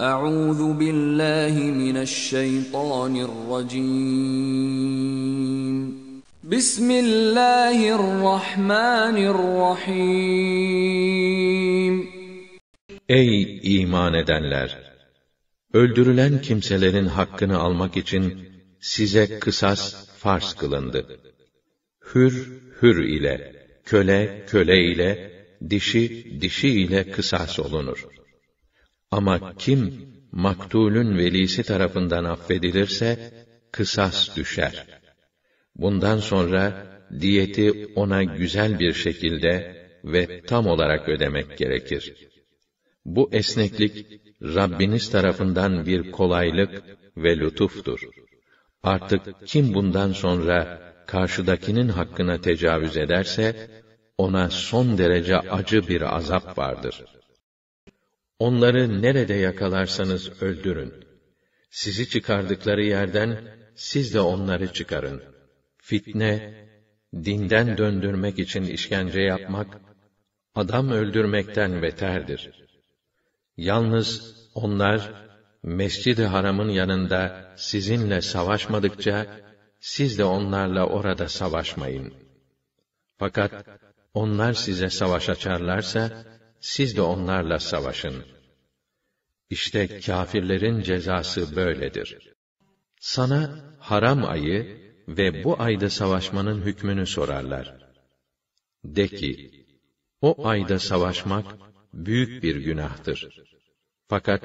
Euzu billahi mineşşeytanirracim. Bismillahirrahmanirrahim. Ey iman edenler! Öldürülen kimselerin hakkını almak için size kısas farz kılındı. Hür, hür ile, köle, köle ile, dişi, dişi ile kısas olunur.'' Ama kim maktulün velisi tarafından affedilirse kısas düşer. Bundan sonra diyeti ona güzel bir şekilde ve tam olarak ödemek gerekir. Bu esneklik Rabbiniz tarafından bir kolaylık ve lütuftur. Artık kim bundan sonra karşıdakinin hakkına tecavüz ederse ona son derece acı bir azap vardır.'' Onları nerede yakalarsanız öldürün. Sizi çıkardıkları yerden siz de onları çıkarın. Fitne, dinden döndürmek için işkence yapmak, adam öldürmekten beterdir. Yalnız onlar, Mescid-i Haram'ın yanında sizinle savaşmadıkça, siz de onlarla orada savaşmayın. Fakat onlar size savaş açarlarsa, siz de onlarla savaşın.'' İşte kâfirlerin cezası böyledir. Sana haram ayı ve bu ayda savaşmanın hükmünü sorarlar. De ki, o ayda savaşmak büyük bir günahtır. Fakat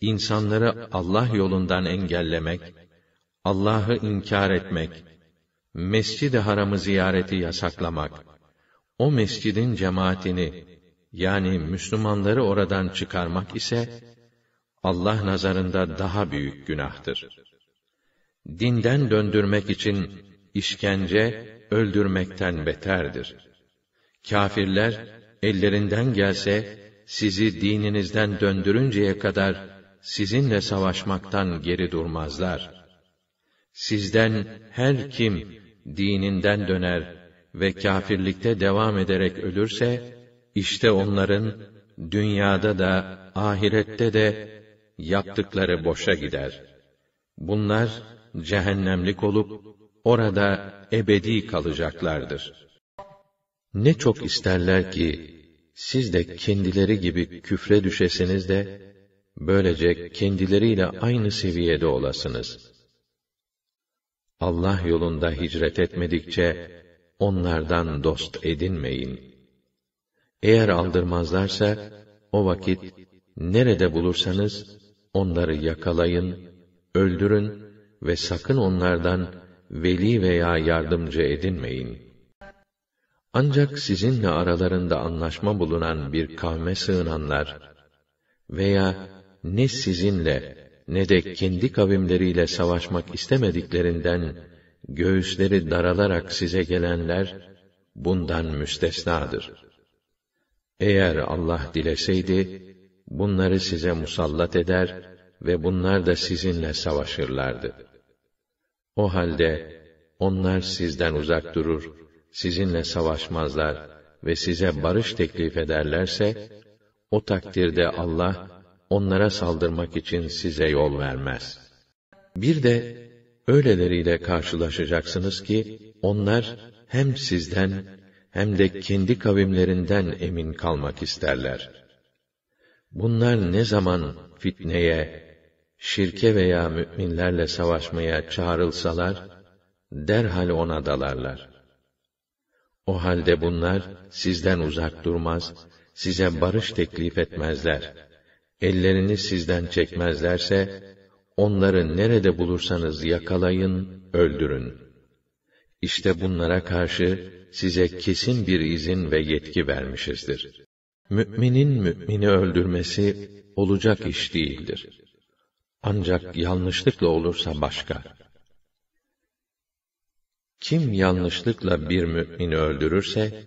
insanları Allah yolundan engellemek, Allah'ı inkar etmek, Mescid-i Haram'ı ziyareti yasaklamak, o mescidin cemaatini yani Müslümanları oradan çıkarmak ise Allah nazarında daha büyük günahtır. Dinden döndürmek için işkence öldürmekten beterdir. Kafirler ellerinden gelse sizi dininizden döndürünceye kadar sizinle savaşmaktan geri durmazlar. Sizden her kim dininden döner ve kâfirlikte devam ederek ölürse işte onların dünyada da ahirette de yaptıkları boşa gider. Bunlar cehennemlik olup orada ebedi kalacaklardır. Ne çok isterler ki siz de kendileri gibi küfre düşesiniz de böylece kendileriyle aynı seviyede olasınız. Allah yolunda hicret etmedikçe onlardan dost edinmeyin. Eğer aldırmazlarsa o vakit nerede bulursanız onları yakalayın, öldürün ve sakın onlardan veli veya yardımcı edinmeyin. Ancak sizinle aralarında anlaşma bulunan bir kavme sığınanlar veya ne sizinle ne de kendi kavimleriyle savaşmak istemediklerinden göğüsleri daralarak size gelenler bundan müstesnadır. Eğer Allah dileseydi bunları size musallat eder ve bunlar da sizinle savaşırlardı. O halde onlar sizden uzak durur, sizinle savaşmazlar ve size barış teklif ederlerse, o takdirde Allah onlara saldırmak için size yol vermez. Bir de öyleleriyle karşılaşacaksınız ki onlar hem sizden hem de kendi kavimlerinden emin kalmak isterler.'' Bunlar ne zaman fitneye, şirke veya müminlerle savaşmaya çağrılsalar, derhal ona dalarlar. O halde bunlar sizden uzak durmaz, size barış teklif etmezler. Ellerini sizden çekmezlerse, onları nerede bulursanız yakalayın, öldürün. İşte bunlara karşı size kesin bir izin ve yetki vermişizdir. Müminin mümini öldürmesi olacak iş değildir. Ancak yanlışlıkla olursa başka. Kim yanlışlıkla bir mümini öldürürse,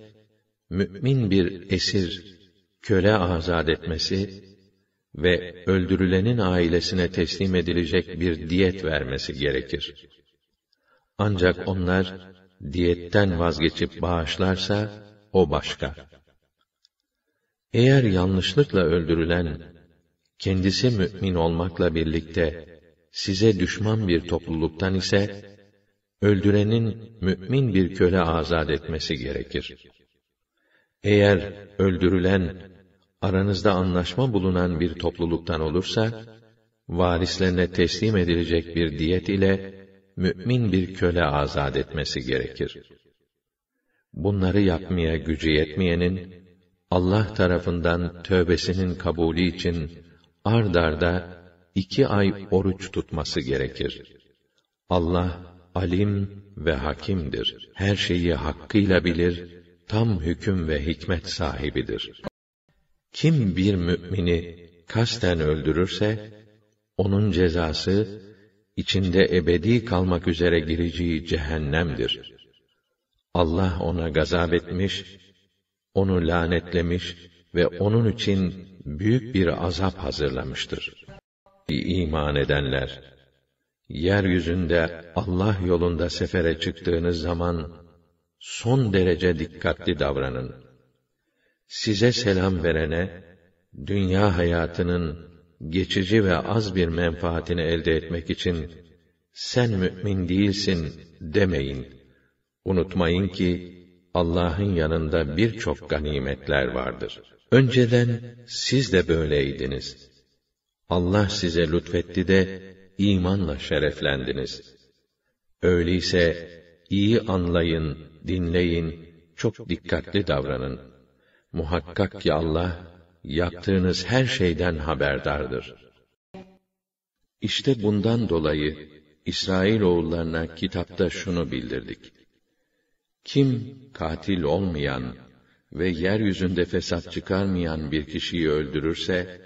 mümin bir esir, köle azad etmesi ve öldürülenin ailesine teslim edilecek bir diyet vermesi gerekir. Ancak onlar diyetten vazgeçip bağışlarsa o başka. Eğer yanlışlıkla öldürülen, kendisi mü'min olmakla birlikte, size düşman bir topluluktan ise, öldürenin mü'min bir köle azad etmesi gerekir. Eğer öldürülen, aranızda anlaşma bulunan bir topluluktan olursa, varislerine teslim edilecek bir diyet ile, mü'min bir köle azad etmesi gerekir. Bunları yapmaya gücü yetmeyenin, Allah tarafından tövbesinin kabulü için ard arda iki ay oruç tutması gerekir. Allah alim ve hakimdir. Her şeyi hakkıyla bilir, tam hüküm ve hikmet sahibidir. Kim bir mümini kasten öldürürse, onun cezası, içinde ebedi kalmak üzere gireceği cehennemdir. Allah ona gazap etmiş, onu lanetlemiş ve onun için büyük bir azap hazırlamıştır. İman edenler, yeryüzünde Allah yolunda sefere çıktığınız zaman, son derece dikkatli davranın. Size selam verene, dünya hayatının geçici ve az bir menfaatini elde etmek için, sen mü'min değilsin demeyin. Unutmayın ki, Allah'ın yanında birçok ganimetler vardır. Önceden siz de böyleydiniz. Allah size lütfetti de imanla şereflendiniz. Öyleyse iyi anlayın, dinleyin, çok dikkatli davranın. Muhakkak ki Allah yaptığınız her şeyden haberdardır. İşte bundan dolayı İsrail oğullarına kitapta şunu bildirdik. Kim katil olmayan ve yeryüzünde fesat çıkarmayan bir kişiyi öldürürse,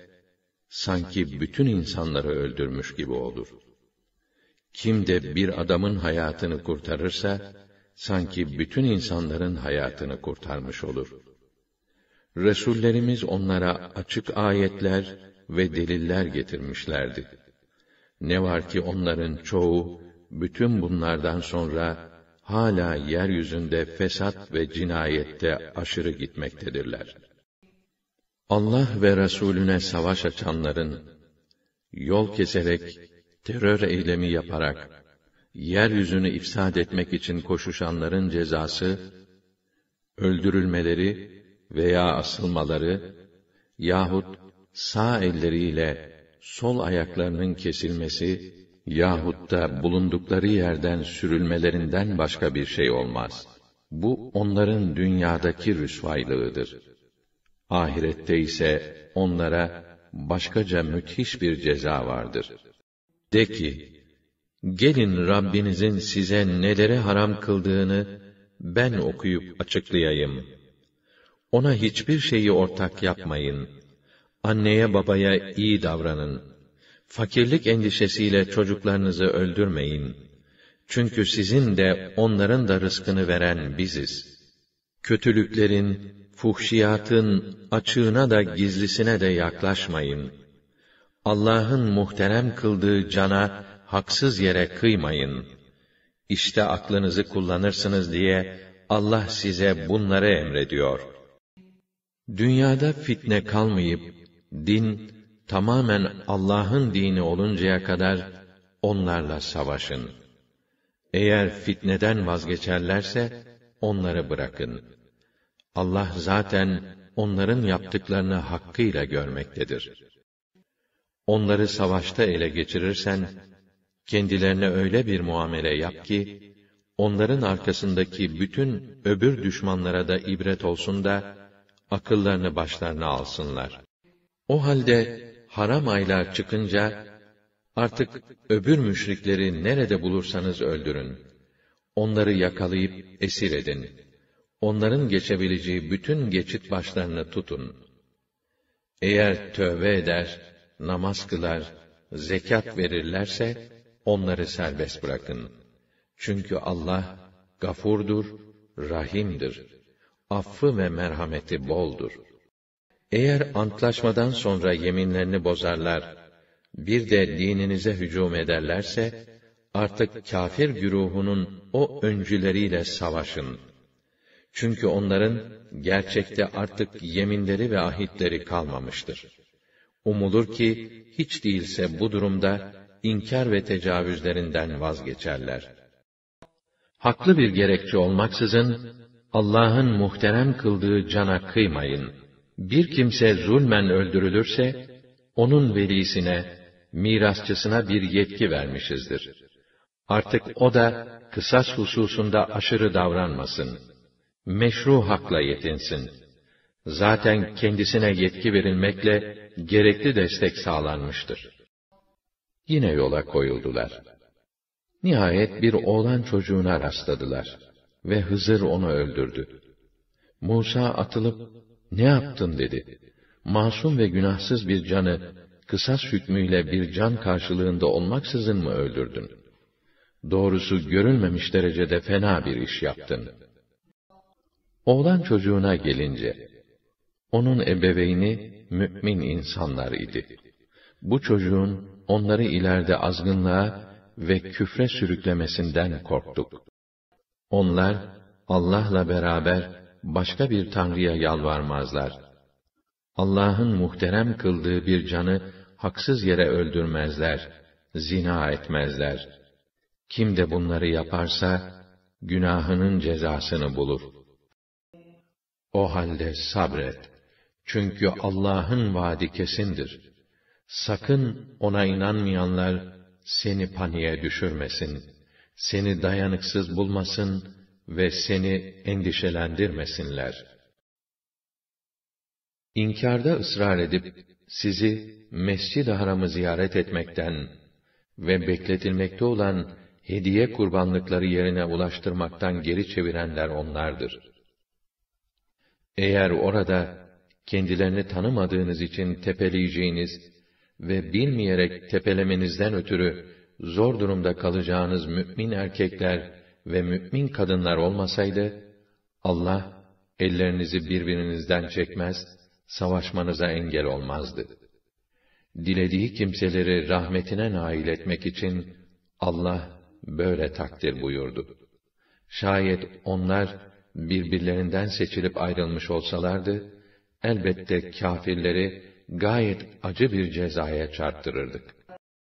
sanki bütün insanları öldürmüş gibi olur. Kim de bir adamın hayatını kurtarırsa, sanki bütün insanların hayatını kurtarmış olur. Resullerimiz onlara açık ayetler ve deliller getirmişlerdi. Ne var ki onların çoğu bütün bunlardan sonra hala yeryüzünde fesat ve cinayette aşırı gitmektedirler. Allah ve Resulüne savaş açanların yol keserek terör eylemi yaparak yeryüzünü ifsad etmek için koşuşanların cezası öldürülmeleri veya asılmaları yahut sağ elleriyle sol ayaklarının kesilmesi yahut da bulundukları yerden sürülmelerinden başka bir şey olmaz. Bu onların dünyadaki rüşvaylığıdır. Ahirette ise onlara başkaca müthiş bir ceza vardır. De ki, gelin Rabbinizin size neleri haram kıldığını ben okuyup açıklayayım. Ona hiçbir şeyi ortak yapmayın. Anneye babaya iyi davranın.'' fakirlik endişesiyle çocuklarınızı öldürmeyin. Çünkü sizin de onların da rızkını veren biziz. Kötülüklerin, fuhşiyatın açığına da gizlisine de yaklaşmayın. Allah'ın muhterem kıldığı cana haksız yere kıymayın. İşte aklınızı kullanırsınız diye Allah size bunları emrediyor. Dünyada fitne kalmayıp din tamamen Allah'ın dini oluncaya kadar onlarla savaşın. Eğer fitneden vazgeçerlerse onları bırakın. Allah zaten onların yaptıklarını hakkıyla görmektedir. Onları savaşta ele geçirirsen kendilerine öyle bir muamele yap ki onların arkasındaki bütün öbür düşmanlara da ibret olsun da akıllarını başlarına alsınlar. O halde haram aylar çıkınca, artık öbür müşrikleri nerede bulursanız öldürün. Onları yakalayıp esir edin. Onların geçebileceği bütün geçit başlarını tutun. Eğer tövbe eder, namaz kılar, zekat verirlerse, onları serbest bırakın. Çünkü Allah, gafurdur, rahimdir. Affı ve merhameti boldur.'' Eğer antlaşmadan sonra yeminlerini bozarlar, bir de dininize hücum ederlerse, artık kafir güruhunun o öncüleriyle savaşın. Çünkü onların gerçekte artık yeminleri ve ahitleri kalmamıştır. Umulur ki hiç değilse bu durumda inkar ve tecavüzlerinden vazgeçerler. Haklı bir gerekçe olmaksızın Allah'ın muhterem kıldığı cana kıymayın.'' bir kimse zulmen öldürülürse, onun velisine, mirasçısına bir yetki vermişizdir. Artık o da, kısas hususunda aşırı davranmasın. Meşru hakla yetinsin. Zaten kendisine yetki verilmekle, gerekli destek sağlanmıştır. Yine yola koyuldular. Nihayet bir oğlan çocuğuna rastladılar ve Hızır onu öldürdü. Musa atılıp ne yaptın dedi. Masum ve günahsız bir canı, kısas hükmüyle bir can karşılığında olmaksızın mı öldürdün? Doğrusu görülmemiş derecede fena bir iş yaptın. Oğlan çocuğuna gelince, onun ebeveyni mü'min insanlar idi. Bu çocuğun onları ileride azgınlığa ve küfre sürüklemesinden korktuk. Onlar Allah'la beraber başka bir tanrıya yalvarmazlar. Allah'ın muhterem kıldığı bir canı haksız yere öldürmezler, zina etmezler. Kim de bunları yaparsa günahının cezasını bulur. O halde sabret. Çünkü Allah'ın vaadi kesindir. Sakın ona inanmayanlar seni paniğe düşürmesin. Seni dayanıksız bulmasın ve seni endişelendirmesinler. İnkarda ısrar edip, sizi Mescid-i Haram'ı ziyaret etmekten ve bekletilmekte olan hediye kurbanlıkları yerine ulaştırmaktan geri çevirenler onlardır. Eğer orada kendilerini tanımadığınız için tepeleyeceğiniz ve bilmeyerek tepelemenizden ötürü zor durumda kalacağınız mümin erkekler ve mümin kadınlar olmasaydı, Allah, ellerinizi birbirinizden çekmez, savaşmanıza engel olmazdı. Dilediği kimseleri rahmetine nail etmek için, Allah böyle takdir buyurdu. Şayet onlar, birbirlerinden seçilip ayrılmış olsalardı, elbette kâfirleri gayet acı bir cezaya çarptırırdık.